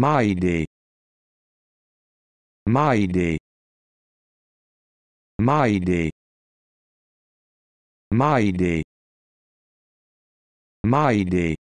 Mighty. Mighty. Mighty. Mighty. Mighty.